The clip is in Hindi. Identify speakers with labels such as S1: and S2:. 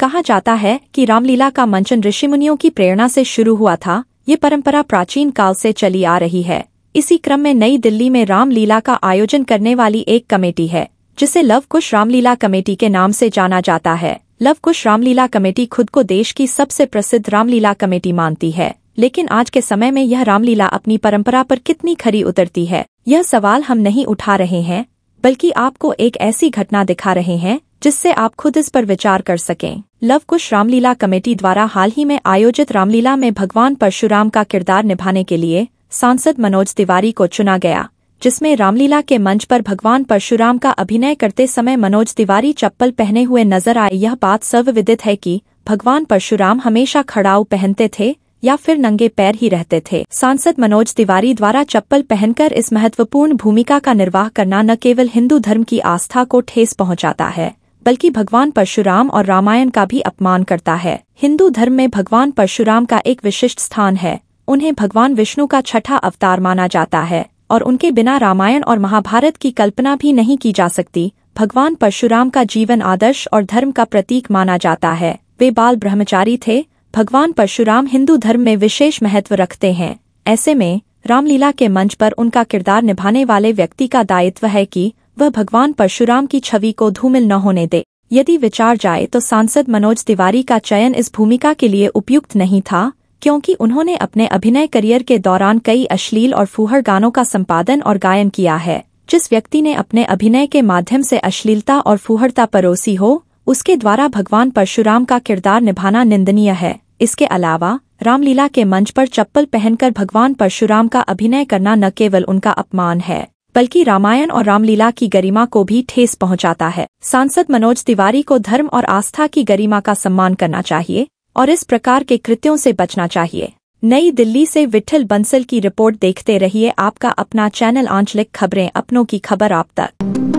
S1: कहा जाता है कि रामलीला का मंचन ऋषि मुनियों की प्रेरणा से शुरू हुआ था ये परंपरा प्राचीन काल से चली आ रही है इसी क्रम में नई दिल्ली में रामलीला का आयोजन करने वाली एक कमेटी है जिसे लवकुश रामलीला कमेटी के नाम से जाना जाता है लवकुश रामलीला कमेटी खुद को देश की सबसे प्रसिद्ध रामलीला कमेटी मानती है लेकिन आज के समय में यह रामलीला अपनी परंपरा पर कितनी खरी उतरती है यह सवाल हम नहीं उठा रहे हैं बल्कि आपको एक ऐसी घटना दिखा रहे हैं जिससे आप खुद इस पर विचार कर सकें लव कुश रामलीला कमेटी द्वारा हाल ही में आयोजित रामलीला में भगवान परशुराम का किरदार निभाने के लिए सांसद मनोज तिवारी को चुना गया जिसमें रामलीला के मंच पर भगवान परशुराम का अभिनय करते समय मनोज तिवारी चप्पल पहने हुए नजर आए यह बात सर्वविदित है कि भगवान परशुराम हमेशा खड़ाऊ पहनते थे या फिर नंगे पैर ही रहते थे सांसद मनोज तिवारी द्वारा चप्पल पहनकर इस महत्वपूर्ण भूमिका का निर्वाह करना न केवल हिंदू धर्म की आस्था को ठेस पहुंचाता है बल्कि भगवान परशुराम और रामायण का भी अपमान करता है हिंदू धर्म में भगवान परशुराम का एक विशिष्ट स्थान है उन्हें भगवान विष्णु का छठा अवतार माना जाता है और उनके बिना रामायण और महाभारत की कल्पना भी नहीं की जा सकती भगवान परशुराम का जीवन आदर्श और धर्म का प्रतीक माना जाता है वे बाल ब्रह्मचारी थे भगवान परशुराम हिंदू धर्म में विशेष महत्व रखते हैं ऐसे में रामलीला के मंच पर उनका किरदार निभाने वाले व्यक्ति का दायित्व है कि वह भगवान परशुराम की छवि को धूमिल न होने दे यदि विचार जाए तो सांसद मनोज तिवारी का चयन इस भूमिका के लिए उपयुक्त नहीं था क्योंकि उन्होंने अपने अभिनय करियर के दौरान कई अश्लील और फूहर गानों का संपादन और गायन किया है जिस व्यक्ति ने अपने अभिनय के माध्यम से अश्लीलता और फूहरता परोसी हो उसके द्वारा भगवान परशुराम का किरदार निभाना निंदनीय है इसके अलावा रामलीला के मंच पर चप्पल पहनकर भगवान परशुराम का अभिनय करना न केवल उनका अपमान है बल्कि रामायण और रामलीला की गरिमा को भी ठेस पहुंचाता है सांसद मनोज तिवारी को धर्म और आस्था की गरिमा का सम्मान करना चाहिए और इस प्रकार के कृत्यों से बचना चाहिए नई दिल्ली से विठल बंसल की रिपोर्ट देखते रहिए आपका अपना चैनल आंचलिक खबरें अपनों की खबर आप तक